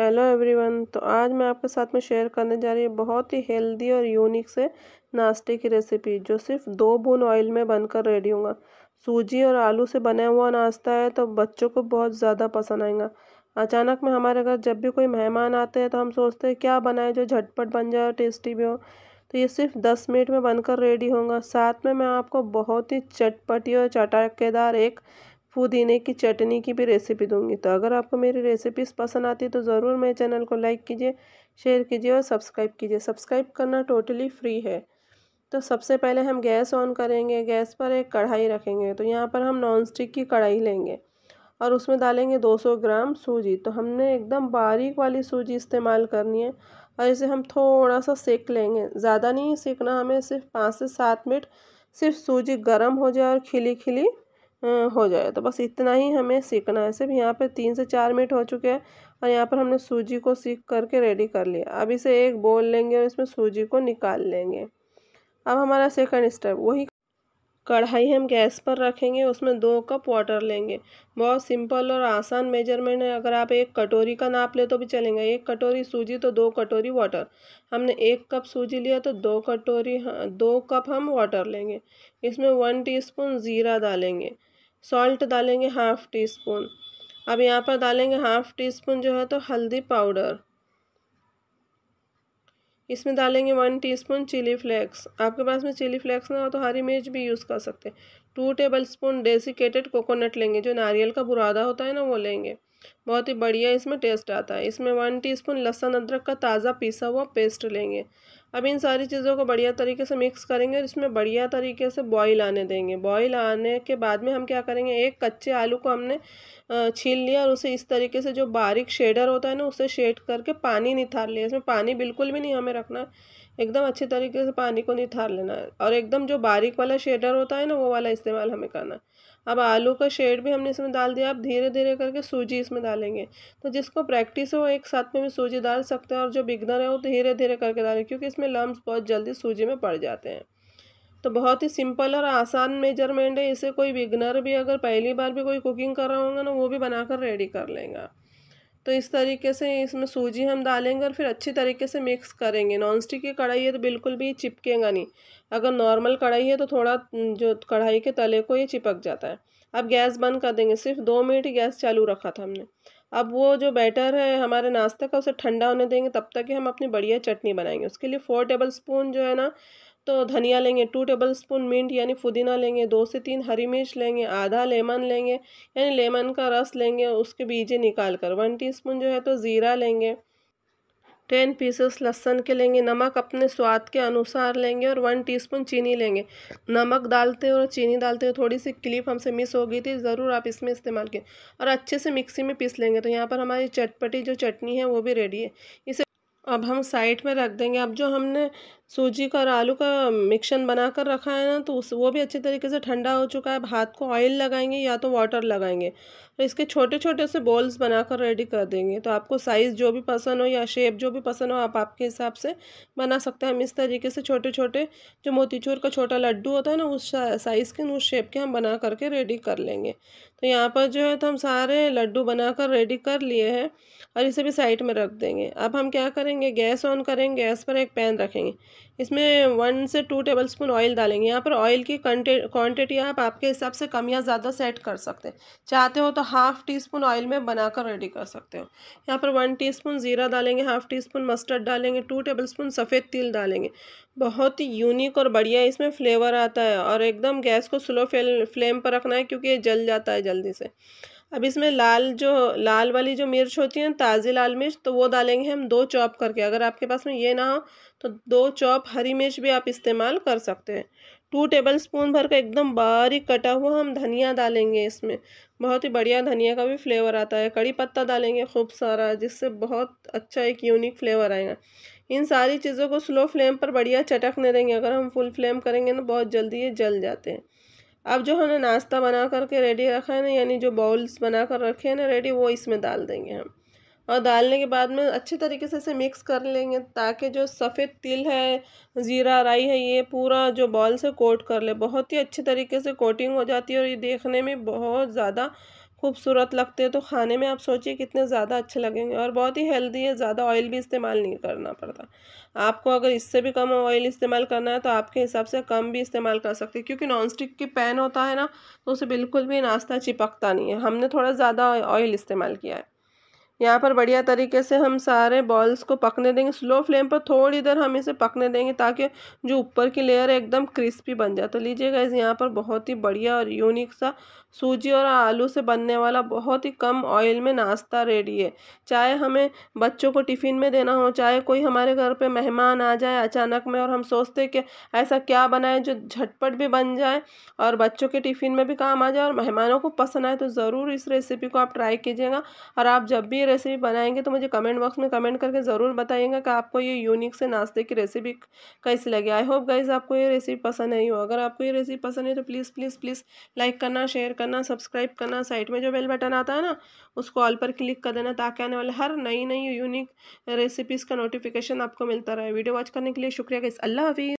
hello everyone तो आज मैं आपके साथ में शेयर करने जा रही हूँ बहुत ही हेल्दी और यूनिक से नाश्ते की रेसिपी जो सिर्फ दो बून ऑयल में बनकर रेडी होगा सूजी और आलू से बना हुआ नाश्ता है तो बच्चों को बहुत ज़्यादा पसंद आएगा अचानक में हमारे घर जब भी कोई मेहमान आते हैं तो हम सोचते हैं क्या बनाए जो झटपट बन जाए और टेस्टी भी हो तो ये सिर्फ दस मिनट में बनकर रेडी होगा साथ में मैं आपको बहुत ही चटपटी और चटाकेदार एक पुदीने की चटनी की भी रेसिपी दूंगी तो अगर आपको मेरी रेसिपीज़ पसंद आती है तो ज़रूर मेरे चैनल को लाइक कीजिए शेयर कीजिए और सब्सक्राइब कीजिए सब्सक्राइब करना टोटली फ्री है तो सबसे पहले हम गैस ऑन करेंगे गैस पर एक कढ़ाई रखेंगे तो यहाँ पर हम नॉन स्टिक की कढ़ाई लेंगे और उसमें डालेंगे 200 ग्राम सूजी तो हमने एकदम बारीक वाली सूजी इस्तेमाल करनी है और इसे हम थोड़ा सा सेक लेंगे ज़्यादा नहीं सेकना हमें सिर्फ पाँच से सात मिनट सिर्फ सूजी गर्म हो जाए और खिली खिली हो जाए तो बस इतना ही हमें सीखना है सिर्फ यहाँ पर तीन से चार मिनट हो चुके हैं और यहाँ पर हमने सूजी को सीख करके रेडी कर लिया अब इसे एक बोल लेंगे और इसमें सूजी को निकाल लेंगे अब हमारा सेकंड स्टेप वही कढ़ाई हम गैस पर रखेंगे उसमें दो कप वाटर लेंगे बहुत सिंपल और आसान मेजरमेंट है अगर आप एक कटोरी का नाप ले तो भी चलेंगे एक कटोरी सूजी तो दो कटोरी वाटर हमने एक कप सूजी लिया तो दो कटोरी हाँ, दो कप हम वाटर लेंगे इसमें वन टीस्पून ज़ीरा डालेंगे सॉल्ट डालेंगे हाफ़ टी स्पून अब यहाँ पर डालेंगे हाफ़ टी स्पून जो है तो हल्दी पाउडर इसमें डालेंगे वन टीस्पून चिली फ्लेक्स आपके पास में चिली फ्लेक्स ना हो तो हरी मिर्च भी यूज़ कर सकते हैं two tablespoon desiccated coconut लेंगे जो नारियल का बुरादा होता है ना वो लेंगे बहुत ही बढ़िया इसमें टेस्ट आता है इसमें वन टीस्पून लहसुन अदरक का ताज़ा पीसा हुआ पेस्ट लेंगे अब इन सारी चीज़ों को बढ़िया तरीके से मिक्स करेंगे और इसमें बढ़िया तरीके से बॉईल आने देंगे बॉईल आने के बाद में हम क्या करेंगे एक कच्चे आलू को हमने छील लिया और उसे इस तरीके से जो बारीक शेडर होता है ना उसे शेड करके पानी निथार लिया इसमें पानी बिल्कुल भी नहीं हमें रखना है एकदम अच्छी तरीके से पानी को निथार लेना है और एकदम जो बारीक वाला शेडर होता है ना वो वाला इस्तेमाल हमें करना है अब आलू का शेड भी हमने इसमें डाल दिया आप धीरे धीरे करके सूजी इसमें डालेंगे तो जिसको प्रैक्टिस हो एक साथ में भी सूजी डाल सकते हैं और जो बिगनर है वो धीरे धीरे करके डालें क्योंकि इसमें लम्ब बहुत जल्दी सूजी में पड़ जाते हैं तो बहुत ही सिंपल और आसान मेजरमेंट है इसे कोई बिगनर भी अगर पहली बार भी कोई कुकिंग कर रहा होगा ना वो भी बनाकर रेडी कर लेगा तो इस तरीके से इसमें सूजी हम डालेंगे और फिर अच्छी तरीके से मिक्स करेंगे नॉन स्टिक की कढ़ाई है तो बिल्कुल भी चिपकेगा नहीं अगर नॉर्मल कढ़ाई है तो थोड़ा जो कढ़ाई के तले को ये चिपक जाता है अब गैस बंद कर देंगे सिर्फ दो मिनट ही गैस चालू रखा था हमने अब वो जो बैटर है हमारे नाश्ते का उसे ठंडा होने देंगे तब तक हम अपनी बढ़िया चटनी बनाएंगे उसके लिए फोर टेबल स्पून जो है ना तो धनिया लेंगे टू टेबल स्पून मिंट यानी पुदीना लेंगे दो से तीन हरी मिर्च लेंगे आधा लेमन लेंगे यानी लेमन का रस लेंगे उसके बीजे निकाल कर वन टी जो है तो ज़ीरा लेंगे टेन पीसेस लहसन के लेंगे नमक अपने स्वाद के अनुसार लेंगे और वन टीस्पून चीनी लेंगे नमक डालते और चीनी डालते हुए थोड़ी सी क्लिप हमसे मिस हो गई थी ज़रूर आप इसमें इस्तेमाल करें और अच्छे से मिक्सी में पीस लेंगे तो यहाँ पर हमारी चटपटी जो चटनी है वो भी रेडी है इसे अब हम साइड में रख देंगे अब जो हमने सूजी का और आलू का मिक्सन बना कर रखा है ना तो उस वो भी अच्छे तरीके से ठंडा हो चुका है भात को ऑयल लगाएंगे या तो वाटर लगाएंगे तो इसके छोटे छोटे से बॉल्स बनाकर रेडी कर देंगे तो आपको साइज़ जो भी पसंद हो या शेप जो भी पसंद हो आप आपके हिसाब से बना सकते हैं हम इस तरीके से छोटे छोटे जो मोतीचूर का छोटा लड्डू होता है ना उस साइज़ के उस शेप के हम बना करके रेडी कर लेंगे तो यहाँ पर जो है तो हम सारे लड्डू कर रेडी कर लिए हैं और इसे भी साइड में रख देंगे अब हम क्या करेंगे गैस ऑन करेंगे गैस पर एक पैन रखेंगे इसमें वन से टू टेबल स्पून ऑयल डालेंगे यहाँ पर ऑयल की क्वांटिटी आप आपके हिसाब से कम या ज़्यादा सेट कर सकते हैं चाहते हो तो हाफ़ टी स्पून ऑयल में बनाकर रेडी कर सकते हो यहाँ पर वन टी स्पून ज़ीरा डालेंगे हाफ़ टी स्पून मस्टर्ड डालेंगे टू टेबल स्पून सफ़ेद तिल डालेंगे बहुत ही यूनिक और बढ़िया इसमें फ्लेवर आता है और एकदम गैस को स्लो फ्लेम पर रखना है क्योंकि ये जल जाता है जल्दी से अब इसमें लाल जो लाल वाली जो मिर्च होती है ताज़ी लाल मिर्च तो वो डालेंगे हम दो चॉप करके अगर आपके पास में ये ना हो तो दो चॉप हरी मिर्च भी आप इस्तेमाल कर सकते हैं टू टेबल स्पून भर का एकदम बारीक कटा हुआ हम धनिया डालेंगे इसमें बहुत ही बढ़िया धनिया का भी फ्लेवर आता है कड़ी पत्ता डालेंगे खूब सारा जिससे बहुत अच्छा एक यूनिक फ्लेवर आएगा इन सारी चीज़ों को स्लो फ्लेम पर बढ़िया चटकने देंगे अगर हम फुल फ्लेम करेंगे ना बहुत जल्दी ये जल जाते हैं अब जो हमने नाश्ता बना करके रेडी रखा है ना यानी जो बाउल्स बना कर रखे हैं ना रेडी वो इसमें डाल देंगे हम और डालने के बाद में अच्छे तरीके से इसे मिक्स कर लेंगे ताकि जो सफ़ेद तिल है ज़ीरा राई है ये पूरा जो बॉल से कोट कर ले बहुत ही अच्छे तरीके से कोटिंग हो जाती है और ये देखने में बहुत ज़्यादा खूबसूरत लगते हैं तो खाने में आप सोचिए कितने ज़्यादा अच्छे लगेंगे और बहुत ही हेल्दी है ज़्यादा ऑयल भी इस्तेमाल नहीं करना पड़ता आपको अगर इससे भी कम ऑयल इस्तेमाल करना है तो आपके हिसाब से कम भी इस्तेमाल कर सकते हैं क्योंकि नॉन स्टिक की पैन होता है ना तो उसे बिल्कुल भी नाश्ता चिपकता नहीं है हमने थोड़ा ज़्यादा ऑयल इस्तेमाल किया है यहाँ पर बढ़िया तरीके से हम सारे बॉल्स को पकने देंगे स्लो फ्लेम पर थोड़ी देर हम इसे पकने देंगे ताकि जो ऊपर की लेयर है एकदम क्रिस्पी बन जाए तो लीजिएगा इस यहाँ पर बहुत ही बढ़िया और यूनिक सा सूजी और आलू से बनने वाला बहुत ही कम ऑयल में नाश्ता रेडी है चाहे हमें बच्चों को टिफ़िन में देना हो चाहे कोई हमारे घर पर मेहमान आ जाए अचानक में और हम सोचते कि ऐसा क्या बनाए जो झटपट भी बन जाए और बच्चों के टिफ़िन में भी काम आ जाए और मेहमानों को पसंद आए तो ज़रूर इस रेसिपी को आप ट्राई कीजिएगा और आप जब भी रेसिपी बनाएंगे तो मुझे कमेंट बॉक्स में कमेंट करके ज़रूर बताइएगा कि आपको ये यूनिक से नाश्ते की रेसिपी कैसी लगी आई होप गाइज आपको ये रेसिपी पसंद आई हो अगर आपको ये रेसिपी पसंद है तो प्लीज़ प्लीज़ प्लीज़ लाइक करना शेयर करना सब्सक्राइब करना साइड में जो बेल बटन आता है ना उसको ऑल पर क्लिक कर देना ताकि आने वाले हर नई नई यूनिक रेसिपीज़ का नोटिफिकेशन आपको मिलता रहे वीडियो वॉच करने के लिए शुक्रिया गाइज अल्लाह हाफिज़